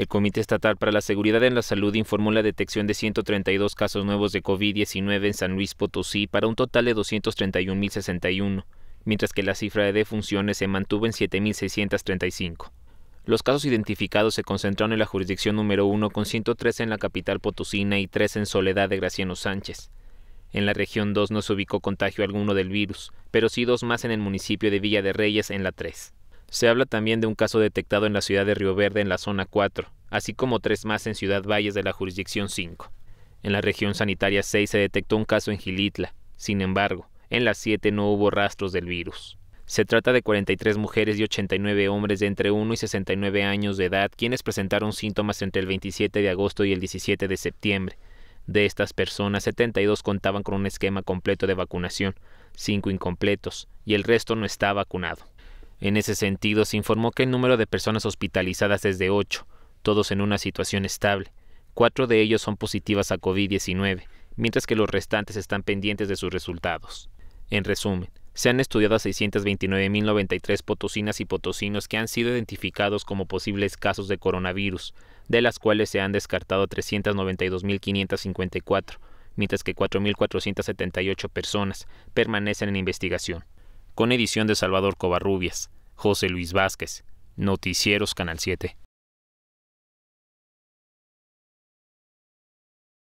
El Comité Estatal para la Seguridad en la Salud informó la detección de 132 casos nuevos de COVID-19 en San Luis Potosí para un total de 231.061, mientras que la cifra de defunciones se mantuvo en 7.635. Los casos identificados se concentraron en la jurisdicción número 1 con 103 en la capital potosina y 3 en Soledad de Graciano Sánchez. En la región 2 no se ubicó contagio alguno del virus, pero sí dos más en el municipio de Villa de Reyes en la 3. Se habla también de un caso detectado en la ciudad de Río Verde en la zona 4, así como tres más en Ciudad Valles de la jurisdicción 5. En la región sanitaria 6 se detectó un caso en Gilitla, sin embargo, en la 7 no hubo rastros del virus. Se trata de 43 mujeres y 89 hombres de entre 1 y 69 años de edad quienes presentaron síntomas entre el 27 de agosto y el 17 de septiembre. De estas personas, 72 contaban con un esquema completo de vacunación, 5 incompletos, y el resto no está vacunado. En ese sentido, se informó que el número de personas hospitalizadas es de 8, todos en una situación estable. Cuatro de ellos son positivas a COVID-19, mientras que los restantes están pendientes de sus resultados. En resumen, se han estudiado 629.093 potosinas y potosinos que han sido identificados como posibles casos de coronavirus, de las cuales se han descartado 392.554, mientras que 4.478 personas permanecen en investigación con edición de Salvador Covarrubias, José Luis Vázquez, Noticieros Canal 7.